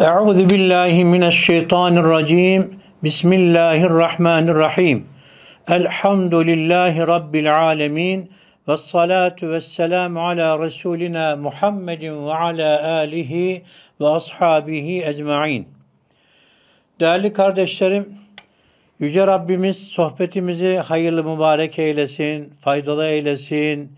Euzu billahi mineşşeytanirracim. Bismillahirrahmanirrahim. Elhamdülillahi rabbil alamin. Ve salatu ve selamu ala Resulina Muhammedin ve ala alihi ve ashabihi ecmain. Değerli kardeşlerim, Yüce Rabbimiz sohbetimizi hayırlı mübarek eylesin, faydalı eylesin,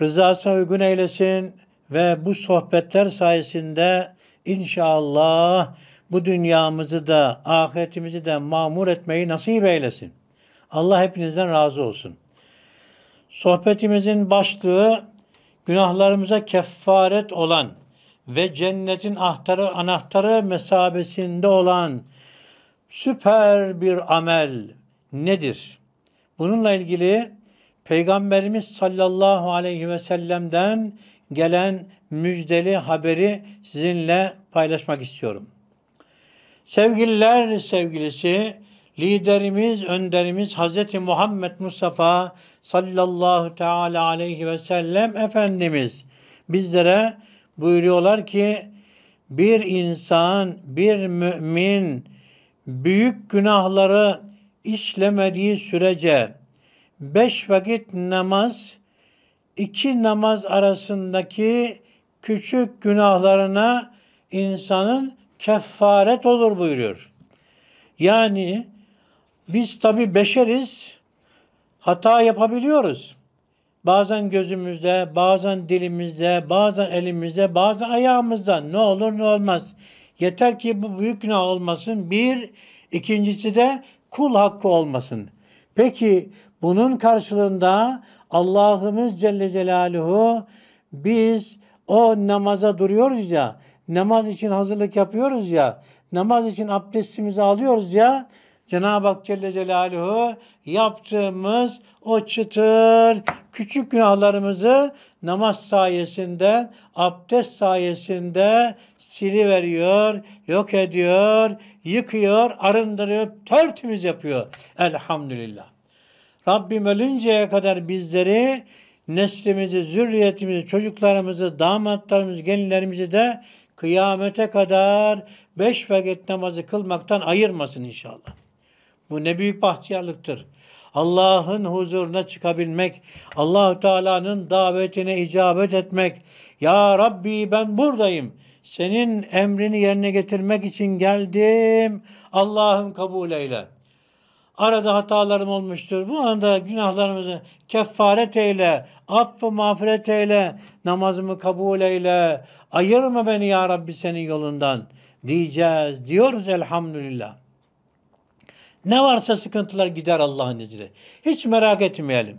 rızasına uygun eylesin ve bu sohbetler sayesinde İnşallah bu dünyamızı da ahiretimizi de mamur etmeyi nasip eylesin. Allah hepinizden razı olsun. Sohbetimizin başlığı günahlarımıza kefaret olan ve cennetin ahtarı, anahtarı mesabesinde olan süper bir amel nedir? Bununla ilgili Peygamberimiz sallallahu aleyhi ve sellem'den gelen müjdeli haberi sizinle paylaşmak istiyorum. Sevgililer sevgilisi liderimiz, önderimiz Hz. Muhammed Mustafa sallallahu teala aleyhi ve sellem Efendimiz bizlere buyuruyorlar ki bir insan, bir mümin büyük günahları işlemediği sürece beş vakit namaz iki namaz arasındaki küçük günahlarına insanın kefaret olur buyuruyor. Yani biz tabi beşeriz, hata yapabiliyoruz. Bazen gözümüzde, bazen dilimizde, bazen elimizde, bazen ayağımızda ne olur ne olmaz. Yeter ki bu büyük günah olmasın. Bir, ikincisi de kul hakkı olmasın. Peki bunun karşılığında Allah'ımız Celle Celaluhu biz o namaza duruyoruz ya, namaz için hazırlık yapıyoruz ya, namaz için abdestimizi alıyoruz ya, Cenab-ı Hak Celle Celaluhu yaptığımız o çıtır küçük günahlarımızı namaz sayesinde, abdest sayesinde siliveriyor, yok ediyor, yıkıyor, arındırıyor, tertemiz yapıyor. Elhamdülillah. Rabbim ölünceye kadar bizleri, neslimizi, zürriyetimizi, çocuklarımızı, damatlarımızı, gelinlerimizi de kıyamete kadar beş vakit namazı kılmaktan ayırmasın inşallah. Bu ne büyük bahtiyarlıktır. Allah'ın huzuruna çıkabilmek, Allahu Teala'nın davetine icabet etmek. Ya Rabbi ben buradayım. Senin emrini yerine getirmek için geldim. Allah'ım kabul eyle.'' Arada hatalarım olmuştur. Bu anda günahlarımızı keffaret eyle, affı mağfiret eyle, namazımı kabul eyle. Ayırma beni ya Rabbi senin yolundan diyeceğiz. Diyoruz elhamdülillah. Ne varsa sıkıntılar gider Allah'ın izniyle. Hiç merak etmeyelim.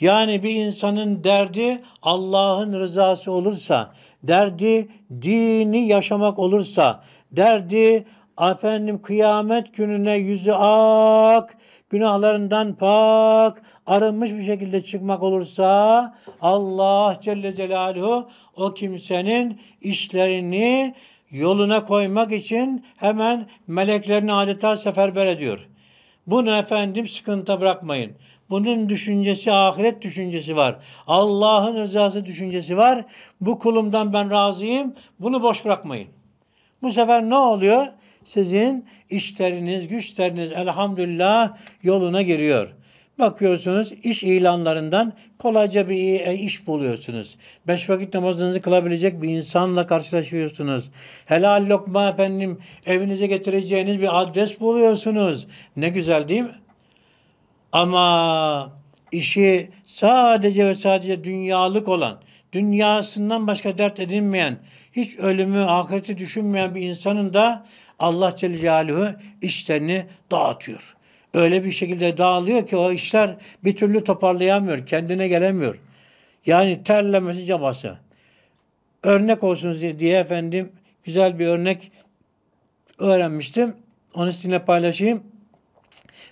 Yani bir insanın derdi Allah'ın rızası olursa, derdi dini yaşamak olursa, derdi Efendim kıyamet gününe yüzü ak, günahlarından pak, arınmış bir şekilde çıkmak olursa Allah Celle Celaluhu o kimsenin işlerini yoluna koymak için hemen meleklerini adeta seferber ediyor. Bunu efendim sıkıntı bırakmayın. Bunun düşüncesi ahiret düşüncesi var. Allah'ın rızası düşüncesi var. Bu kulumdan ben razıyım. Bunu boş bırakmayın. Bu sefer ne oluyor? sizin işleriniz, güçleriniz elhamdülillah yoluna giriyor. Bakıyorsunuz iş ilanlarından kolayca bir e, iş buluyorsunuz. Beş vakit namazınızı kılabilecek bir insanla karşılaşıyorsunuz. Helal lokma efendim evinize getireceğiniz bir adres buluyorsunuz. Ne güzel değil mi? Ama işi sadece ve sadece dünyalık olan, dünyasından başka dert edinmeyen, hiç ölümü, ahireti düşünmeyen bir insanın da Allah Celle Celaluhu işlerini dağıtıyor. Öyle bir şekilde dağılıyor ki o işler bir türlü toparlayamıyor, kendine gelemiyor. Yani terlemesi cabası. Örnek olsun diye efendim güzel bir örnek öğrenmiştim. Onu sizinle paylaşayım.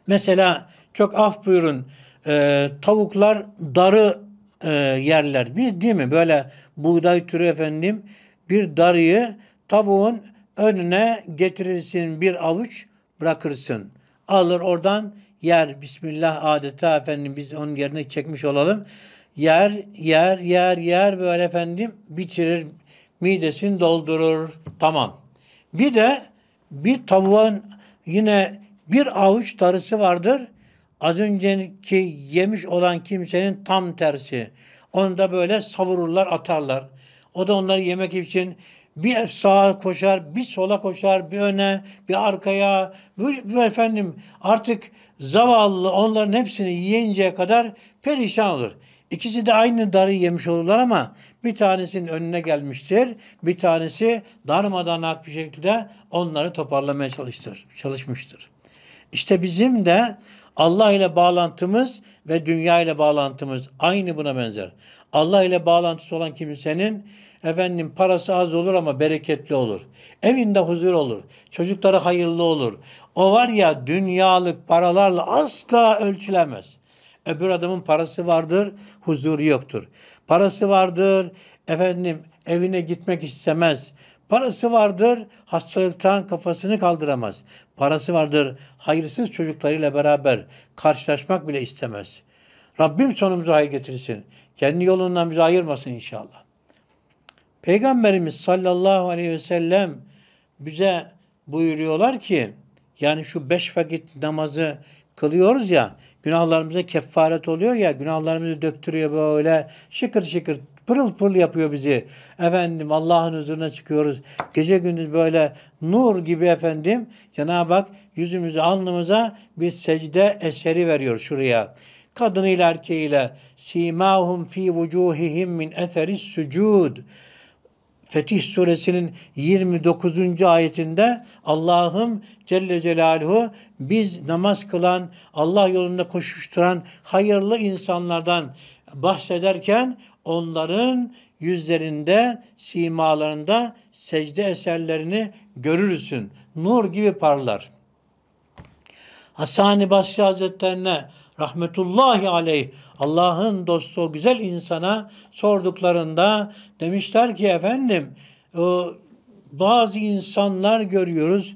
Mesela çok af buyurun e, tavuklar darı e, yerler. Bir değil mi? Böyle buğday türü efendim bir darıyı tavuğun önüne getirirsin bir avuç bırakırsın. Alır oradan yer. Bismillah adeta efendim biz onun yerine çekmiş olalım. Yer, yer, yer, yer böyle efendim bitirir. Midesini doldurur. Tamam. Bir de bir tavuğun yine bir avuç darısı vardır. Az önceki yemiş olan kimsenin tam tersi. Onu da böyle savururlar, atarlar. O da onları yemek için bir sağa koşar, bir sola koşar, bir öne, bir arkaya. Böyle, efendim artık zavallı onların hepsini yiyinceye kadar perişan olur. İkisi de aynı darı yemiş olurlar ama bir tanesinin önüne gelmiştir. Bir tanesi darmadağınak bir şekilde onları toparlamaya çalıştır, çalışmıştır. İşte bizim de Allah ile bağlantımız ve dünya ile bağlantımız aynı buna benzer. Allah ile bağlantısı olan kimsenin efendim parası az olur ama bereketli olur. Evinde huzur olur. Çocukları hayırlı olur. O var ya dünyalık paralarla asla ölçülemez. Öbür adamın parası vardır, huzuru yoktur. Parası vardır, efendim evine gitmek istemez. Parası vardır, hastalıktan kafasını kaldıramaz. Parası vardır, hayırsız çocuklarıyla beraber karşılaşmak bile istemez. Rabbim sonumuzu hayır getirsin. Kendi yolundan bizi ayırmasın inşallah. Peygamberimiz sallallahu aleyhi ve sellem bize buyuruyorlar ki yani şu beş vakit namazı kılıyoruz ya günahlarımıza kefaret oluyor ya günahlarımızı döktürüyor böyle şıkır şıkır pırıl pırıl yapıyor bizi. Efendim Allah'ın huzuruna çıkıyoruz. Gece gündüz böyle nur gibi efendim Cenab-ı Hak yüzümüzü alnımıza bir secde eseri veriyor şuraya. Kadınıyla erkeğiyle simahum fi vucuhihim min eseri sucud. Fetih suresinin 29. ayetinde Allah'ım Celle Celaluhu biz namaz kılan, Allah yolunda koşuşturan hayırlı insanlardan bahsederken onların yüzlerinde, simalarında secde eserlerini görürsün. Nur gibi parlar. Hasan-ı Basri Hazretlerine rahmetullahi aleyh Allah'ın dostu o güzel insana sorduklarında demişler ki efendim bazı insanlar görüyoruz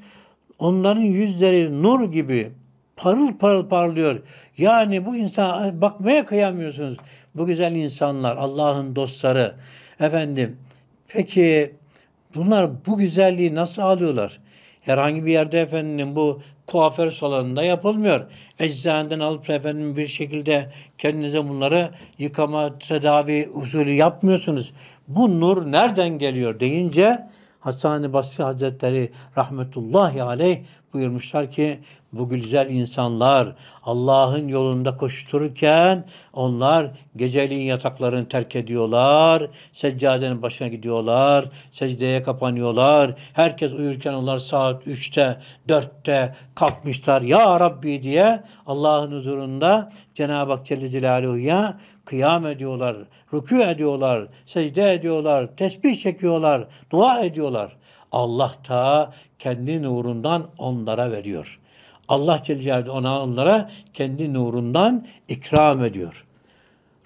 onların yüzleri nur gibi parıl parıl parlıyor. Yani bu insana bakmaya kıyamıyorsunuz bu güzel insanlar, Allah'ın dostları. Efendim, peki bunlar bu güzelliği nasıl alıyorlar? Herhangi bir yerde efendinin bu kuaför salonunda yapılmıyor. Eczaneden alıp efendim bir şekilde kendinize bunları yıkama, tedavi usulü yapmıyorsunuz. Bu nur nereden geliyor deyince Hasan-ı Basri Hazretleri rahmetullahi aleyh buyurmuşlar ki bu güzel insanlar Allah'ın yolunda koştururken onlar geceliğin yataklarını terk ediyorlar, seccadenin başına gidiyorlar, secdeye kapanıyorlar. Herkes uyurken onlar saat 3'te, 4'te kalkmışlar. Ya Rabbi diye Allah'ın huzurunda Cenab-ı Hak Celle Celaluhu'ya kıyam ediyorlar, rükû ediyorlar, secde ediyorlar, tesbih çekiyorlar, dua ediyorlar. Allah ta kendi nurundan onlara veriyor. Allah Celle ona onlara kendi nurundan ikram ediyor.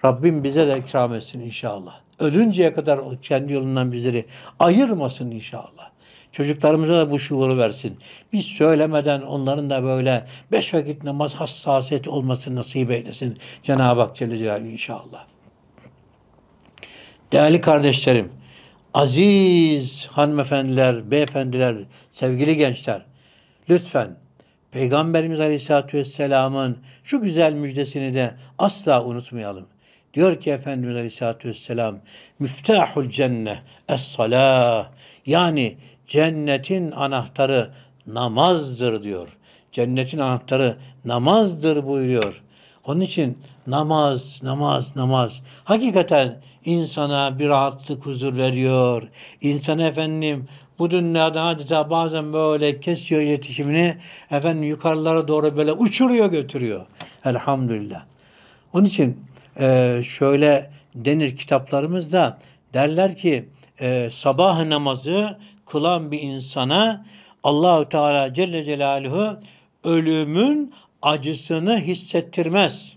Rabbim bize de ikram etsin inşallah. Ölünceye kadar kendi yolundan bizleri ayırmasın inşallah. Çocuklarımıza da bu şuuru versin. Biz söylemeden onların da böyle beş vakit namaz hassasiyeti olması nasip eylesin. Cenab-ı Hak Celle Celaluhu inşallah. Değerli kardeşlerim, aziz hanımefendiler, beyefendiler, sevgili gençler, lütfen Peygamberimiz Aleyhisselatü Vesselam'ın şu güzel müjdesini de asla unutmayalım. Diyor ki Efendimiz Aleyhisselatü Vesselam, Müftahul cenne es salah. Yani Cennetin anahtarı namazdır diyor. Cennetin anahtarı namazdır buyuruyor. Onun için namaz, namaz, namaz hakikaten insana bir rahatlık huzur veriyor. İnsan efendim bu dünyada adeta bazen böyle kesiyor iletişimini efendim yukarılara doğru böyle uçuruyor götürüyor. Elhamdülillah. Onun için e, şöyle denir kitaplarımızda derler ki e, sabah namazı kılan bir insana Allahu Teala Celle Celaluhu ölümün acısını hissettirmez.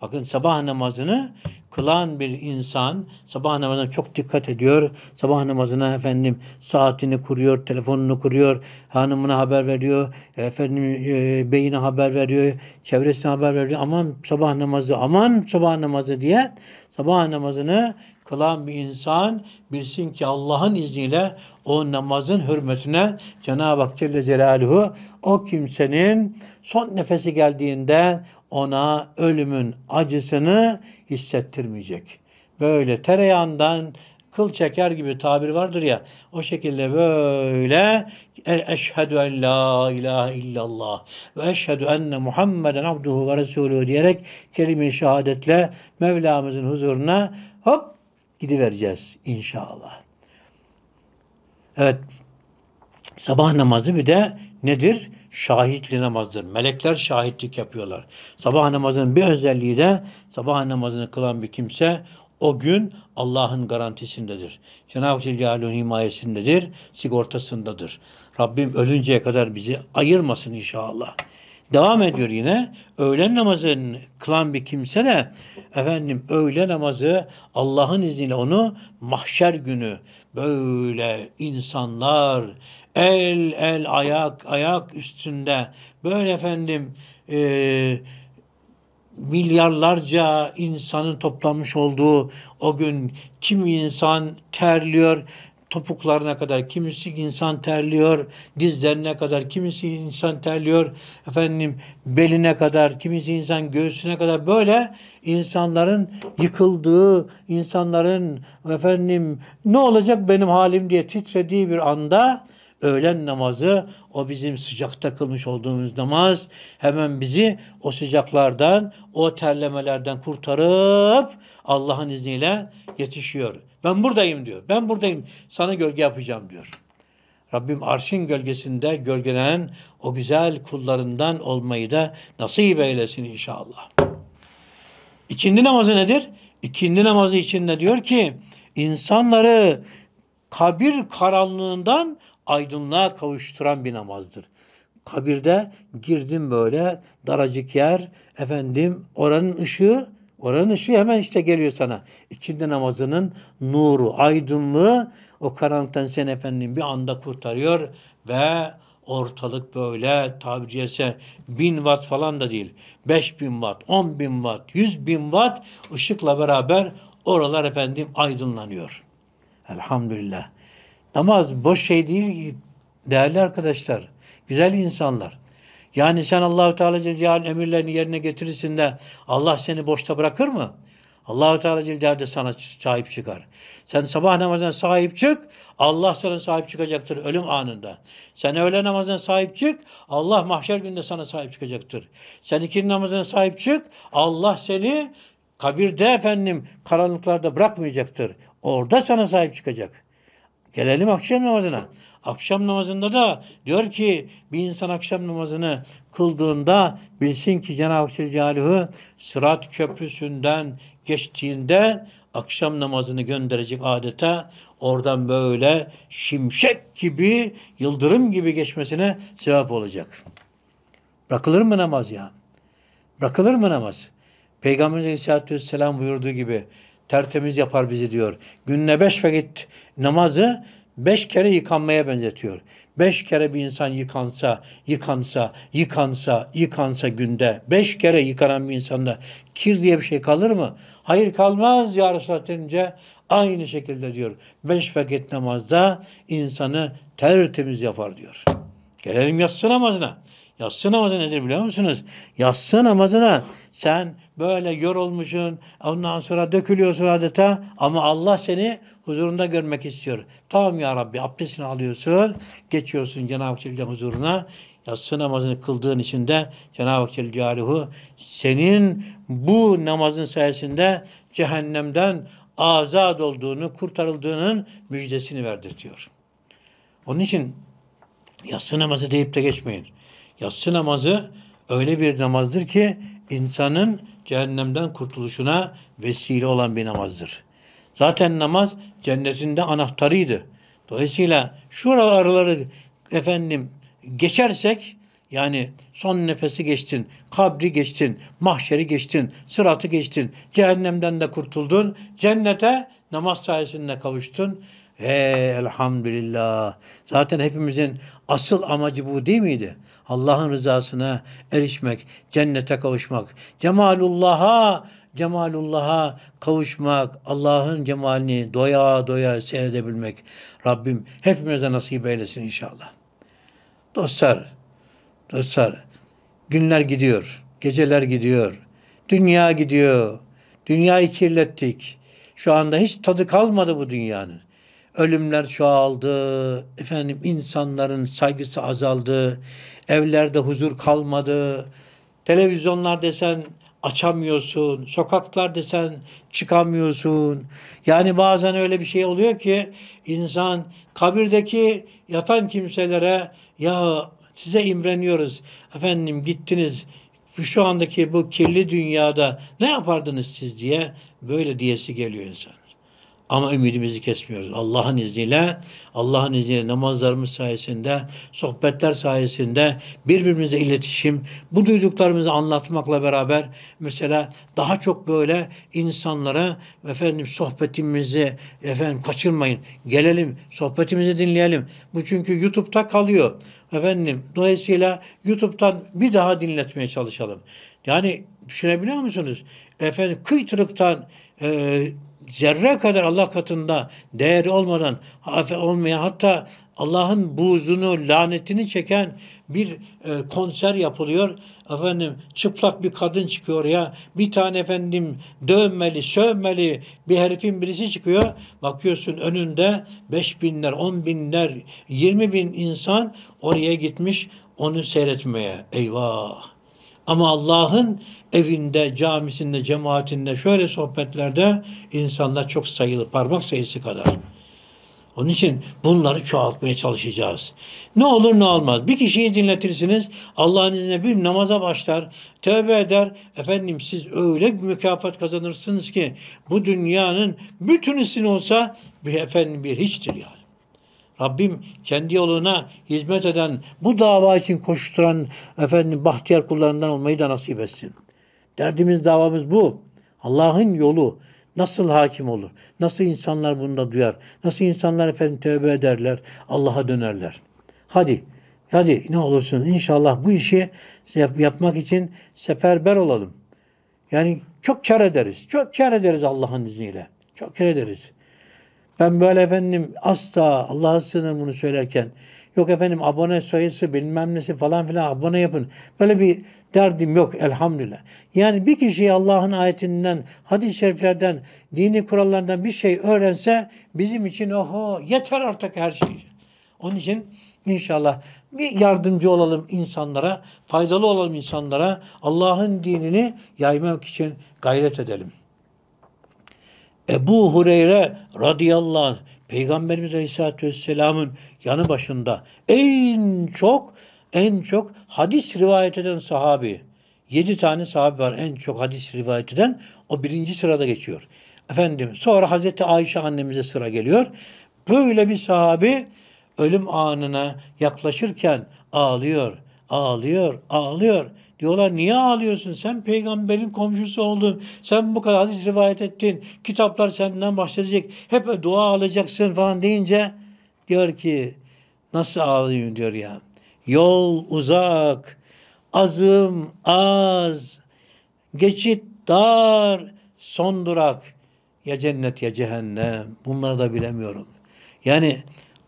Bakın sabah namazını kılan bir insan sabah namazına çok dikkat ediyor. Sabah namazına efendim saatini kuruyor, telefonunu kuruyor, hanımına haber veriyor, efendim e, beyine haber veriyor, çevresine haber veriyor. Aman sabah namazı, aman sabah namazı diye sabah namazını kılan bir insan bilsin ki Allah'ın izniyle o namazın hürmetine Cenab-ı Hak Celle Celaluhu o kimsenin son nefesi geldiğinde ona ölümün acısını hissettirmeyecek. Böyle tereyağından kıl çeker gibi tabir vardır ya o şekilde böyle eşhedü en la ilahe illallah ve eşhedü enne Muhammeden abduhu ve resulü diyerek kelime-i şehadetle Mevlamızın huzuruna hop gidivereceğiz inşallah. Evet. Sabah namazı bir de nedir? Şahitli namazdır. Melekler şahitlik yapıyorlar. Sabah namazının bir özelliği de sabah namazını kılan bir kimse o gün Allah'ın garantisindedir. Cenab-ı Celal'ün himayesindedir, sigortasındadır. Rabbim ölünceye kadar bizi ayırmasın inşallah. Devam ediyor yine. Öğlen namazını kılan bir kimse de efendim öğle namazı Allah'ın izniyle onu mahşer günü böyle insanlar el el ayak ayak üstünde böyle efendim eee milyarlarca insanın toplanmış olduğu o gün kim insan terliyor, topuklarına kadar, kimisi insan terliyor, dizlerine kadar, kimisi insan terliyor, efendim beline kadar, kimisi insan göğsüne kadar böyle insanların yıkıldığı, insanların efendim ne olacak benim halim diye titrediği bir anda öğlen namazı o bizim sıcakta kılmış olduğumuz namaz hemen bizi o sıcaklardan, o terlemelerden kurtarıp Allah'ın izniyle yetişiyor. Ben buradayım diyor. Ben buradayım. Sana gölge yapacağım diyor. Rabbim arşın gölgesinde gölgelenen o güzel kullarından olmayı da nasip eylesin inşallah. İkindi namazı nedir? İkindi namazı içinde diyor ki insanları kabir karanlığından aydınlığa kavuşturan bir namazdır. Kabirde girdim böyle daracık yer efendim oranın ışığı Oranın ışığı hemen işte geliyor sana. İçinde namazının nuru, aydınlığı o karanlıktan sen efendim bir anda kurtarıyor ve ortalık böyle tabirciyse bin watt falan da değil. Beş bin watt, on bin watt, yüz bin watt ışıkla beraber oralar efendim aydınlanıyor. Elhamdülillah. Namaz boş şey değil değerli arkadaşlar, güzel insanlar. Yani sen Allahu Teala Celle'nin emirlerini yerine getirirsin de Allah seni boşta bırakır mı? Allahu Teala Celle'de de sana sahip çıkar. Sen sabah namazına sahip çık, Allah sana sahip çıkacaktır ölüm anında. Sen öğle namazına sahip çık, Allah mahşer günde sana sahip çıkacaktır. Sen ikindi namazına sahip çık, Allah seni kabirde efendim karanlıklarda bırakmayacaktır. Orada sana sahip çıkacak. Gelelim akşam namazına. Akşam namazında da diyor ki bir insan akşam namazını kıldığında bilsin ki Cenab-ı Zülcelalühü sırat köprüsünden geçtiğinde akşam namazını gönderecek adeta oradan böyle şimşek gibi yıldırım gibi geçmesine sebep olacak. Bırakılır mı namaz ya? Bırakılır mı namaz? Peygamber Aleyhisselatü Vesselam buyurduğu gibi tertemiz yapar bizi diyor. Gününe beş vakit namazı beş kere yıkanmaya benzetiyor. Beş kere bir insan yıkansa, yıkansa, yıkansa, yıkansa günde, beş kere yıkanan bir insanda kir diye bir şey kalır mı? Hayır kalmaz ya Resulallah aynı şekilde diyor. Beş vakit namazda insanı tertemiz yapar diyor. Gelelim yatsı namazına. Yatsı namazı nedir biliyor musunuz? Yatsı namazına sen Böyle yorulmuşsun. Ondan sonra dökülüyorsun adeta. Ama Allah seni huzurunda görmek istiyor. Tamam ya Rabbi abdestini alıyorsun. Geçiyorsun Cenab-ı Celle huzuruna. Yatsı namazını kıldığın için de Cenab-ı Celle'nin senin bu namazın sayesinde cehennemden azad olduğunu, kurtarıldığının müjdesini verdirtiyor. Onun için yatsı namazı deyip de geçmeyin. Yatsı namazı öyle bir namazdır ki insanın cehennemden kurtuluşuna vesile olan bir namazdır. Zaten namaz cennetinde anahtarıydı. Dolayısıyla şuraları efendim geçersek yani son nefesi geçtin, kabri geçtin, mahşeri geçtin, sıratı geçtin, cehennemden de kurtuldun, cennete namaz sayesinde kavuştun. Hey elhamdülillah. Zaten hepimizin asıl amacı bu değil miydi? Allah'ın rızasına erişmek, cennete kavuşmak, cemalullah'a cemalullah'a kavuşmak, Allah'ın cemalini doya doya seyredebilmek Rabbim hepimize nasip eylesin inşallah. Dostlar, dostlar, günler gidiyor, geceler gidiyor, dünya gidiyor, dünyayı kirlettik. Şu anda hiç tadı kalmadı bu dünyanın. Ölümler çoğaldı, efendim insanların saygısı azaldı, Evlerde huzur kalmadı. Televizyonlar desen açamıyorsun. Sokaklar desen çıkamıyorsun. Yani bazen öyle bir şey oluyor ki insan kabirdeki yatan kimselere ya size imreniyoruz. Efendim gittiniz şu andaki bu kirli dünyada ne yapardınız siz diye böyle diyesi geliyor insan. Ama ümidimizi kesmiyoruz. Allah'ın izniyle, Allah'ın izniyle namazlarımız sayesinde, sohbetler sayesinde birbirimize iletişim, bu duyduklarımızı anlatmakla beraber mesela daha çok böyle insanlara efendim sohbetimizi efendim kaçırmayın. Gelelim, sohbetimizi dinleyelim. Bu çünkü YouTube'da kalıyor. Efendim dolayısıyla YouTube'dan bir daha dinletmeye çalışalım. Yani düşünebiliyor musunuz? Efendim kıytırıktan e, zerre kadar Allah katında değeri olmadan olmayan hatta Allah'ın buzunu lanetini çeken bir e, konser yapılıyor. Efendim çıplak bir kadın çıkıyor ya, Bir tane efendim dövmeli, sövmeli bir herifin birisi çıkıyor. Bakıyorsun önünde 5 binler, 10 binler, 20 bin insan oraya gitmiş onu seyretmeye. Eyvah! Ama Allah'ın evinde, camisinde, cemaatinde, şöyle sohbetlerde insanlar çok sayılı, parmak sayısı kadar. Onun için bunları çoğaltmaya çalışacağız. Ne olur ne olmaz. Bir kişiyi dinletirsiniz. Allah'ın izniyle bir namaza başlar. Tövbe eder. Efendim siz öyle bir mükafat kazanırsınız ki bu dünyanın bütünüsün olsa bir efendim bir hiçtir yani. Rabbim kendi yoluna hizmet eden, bu dava için koşturan efendim bahtiyar kullarından olmayı da nasip etsin. Derdimiz, davamız bu. Allah'ın yolu nasıl hakim olur? Nasıl insanlar bunu da duyar? Nasıl insanlar efendim tövbe ederler? Allah'a dönerler. Hadi, hadi ne olursun inşallah bu işi yapmak için seferber olalım. Yani çok kar ederiz. Çok kar ederiz Allah'ın izniyle. Çok kar ederiz. Ben böyle efendim asla Allah'a sığınırım bunu söylerken. Yok efendim abone sayısı bilmem nesi falan filan abone yapın. Böyle bir derdim yok elhamdülillah. Yani bir kişi Allah'ın ayetinden, hadis-i şeriflerden, dini kurallardan bir şey öğrense bizim için oho yeter artık her şey. Onun için inşallah bir yardımcı olalım insanlara, faydalı olalım insanlara, Allah'ın dinini yaymak için gayret edelim. Ebu Hureyre radıyallahu anh Peygamberimiz Aleyhisselatü Vesselam'ın yanı başında en çok en çok hadis rivayet eden sahabi. Yedi tane sahabi var en çok hadis rivayet eden. O birinci sırada geçiyor. Efendim sonra Hazreti Ayşe annemize sıra geliyor. Böyle bir sahabi ölüm anına yaklaşırken ağlıyor, ağlıyor, ağlıyor. Diyorlar niye ağlıyorsun? Sen peygamberin komşusu oldun. Sen bu kadar hadis rivayet ettin. Kitaplar senden bahsedecek. Hep dua alacaksın falan deyince diyor ki nasıl ağlayayım diyor ya. Yol uzak, azım az, geçit dar, son durak ya cennet ya cehennem. Bunları da bilemiyorum. Yani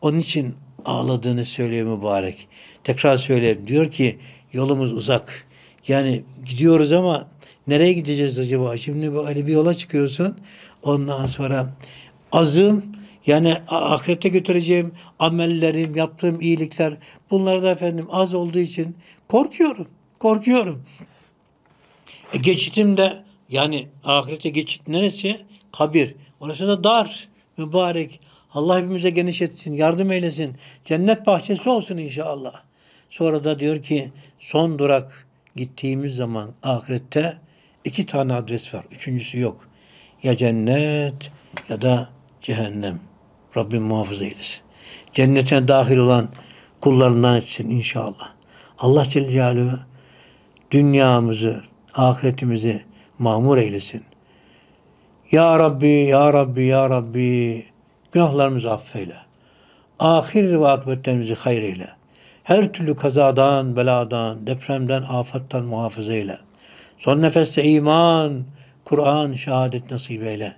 onun için ağladığını söylüyor mübarek. Tekrar söyleyeyim. Diyor ki yolumuz uzak. Yani gidiyoruz ama nereye gideceğiz acaba? Şimdi böyle bir yola çıkıyorsun. Ondan sonra azım yani ahirete götüreceğim amellerim, yaptığım iyilikler bunlar da efendim az olduğu için korkuyorum. Korkuyorum. E geçitim de yani ahirete geçit neresi? Kabir. Orası da dar, mübarek. Allah hepimize geniş etsin, yardım eylesin. Cennet bahçesi olsun inşallah. Sonra da diyor ki son durak gittiğimiz zaman ahirette iki tane adres var. Üçüncüsü yok. Ya cennet ya da cehennem. Rabbim muhafaza eylesin. Cennete dahil olan kullarından etsin inşallah. Allah Celle Celaluhu dünyamızı, ahiretimizi mamur eylesin. Ya Rabbi, Ya Rabbi, Ya Rabbi günahlarımızı affeyle. Ahir ve akıbetlerimizi hayreyle. Her türlü kazadan, beladan, depremden, afattan muhafaza eyle. Son nefeste iman, Kur'an, şehadet nasip eyle.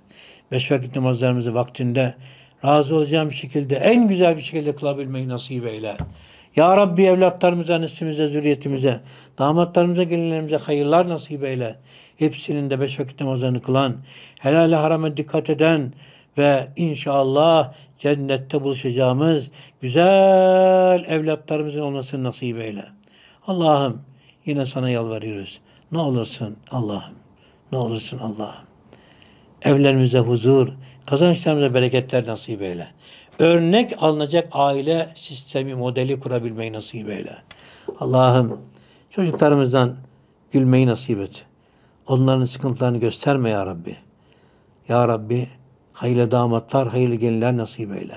Beş vakit namazlarımızı vaktinde razı olacağım şekilde, en güzel bir şekilde kılabilmeyi nasip eyle. Ya Rabbi evlatlarımıza, neslimize, zürriyetimize, damatlarımıza, gelinlerimize hayırlar nasip eyle. Hepsinin de beş vakit namazını kılan, helale harama dikkat eden ve inşallah cennette buluşacağımız güzel evlatlarımızın olmasını nasip eyle. Allah'ım yine sana yalvarıyoruz. Ne olursun Allah'ım. Ne olursun Allah'ım. Evlerimize huzur, kazançlarımıza bereketler nasip eyle. Örnek alınacak aile sistemi, modeli kurabilmeyi nasip eyle. Allah'ım çocuklarımızdan gülmeyi nasip et. Onların sıkıntılarını gösterme ya Rabbi. Ya Rabbi hayırlı damatlar, hayırlı gelinler nasip eyle.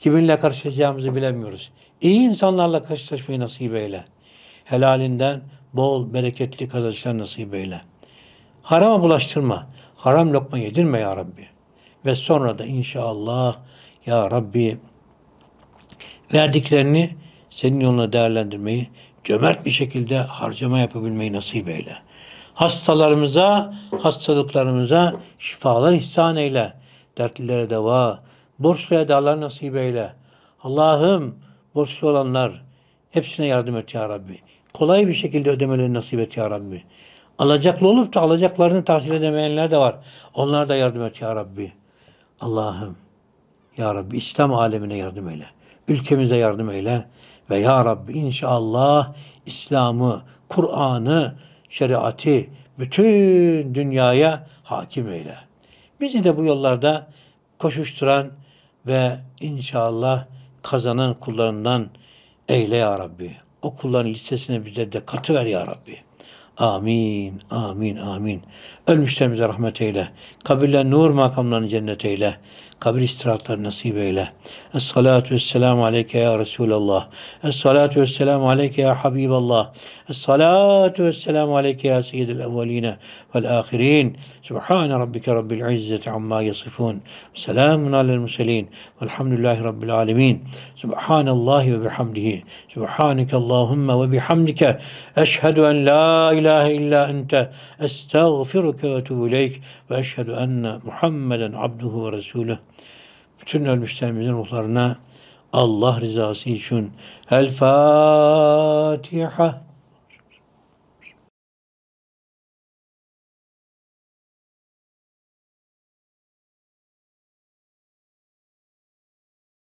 Kiminle karşılaşacağımızı bilemiyoruz. İyi insanlarla karşılaşmayı nasip eyle. Helalinden bol bereketli kazançlar nasip eyle. Harama bulaştırma. Haram lokma yedirme ya Rabbi. Ve sonra da inşallah ya Rabbi verdiklerini senin yoluna değerlendirmeyi, cömert bir şekilde harcama yapabilmeyi nasip eyle. Hastalarımıza, hastalıklarımıza şifalar ihsan eyle dertlilere deva, borçluya dağlar nasip eyle. Allah'ım borçlu olanlar hepsine yardım et ya Rabbi. Kolay bir şekilde ödemeleri nasip et ya Rabbi. Alacaklı olup da alacaklarını tahsil edemeyenler de var. Onlara da yardım et ya Rabbi. Allah'ım ya Rabbi İslam alemine yardım eyle. Ülkemize yardım eyle. Ve ya Rabbi inşallah İslam'ı, Kur'an'ı, şeriatı bütün dünyaya hakim eyle. Bizi de bu yollarda koşuşturan ve inşallah kazanan kullarından eyle ya Rabbi. O kulların listesine bize de katı ver ya Rabbi. Amin, amin, amin. Ölmüşlerimize rahmet eyle. Kabirle nur makamlarını cennet eyle. Kabir istirahatları nasip eyle. Es-salatu vesselamu aleyke ya Resulallah. Es-salatu vesselamu aleyke ya Habiballah. Es-salatu vesselamu aleyke ya Seyyidil Evveline والآخرين سبحان ربك رب العزة عما يصفون سلام على المرسلين والحمد لله رب العالمين سبحان الله وبحمده سبحانك اللهم وبحمدك أشهد أن لا إله إلا أنت أستغفرك وأتوب إليك وأشهد أن محمدا عبده ورسوله bütün ölmüşlerimizin ruhlarına Allah rızası için El Fatiha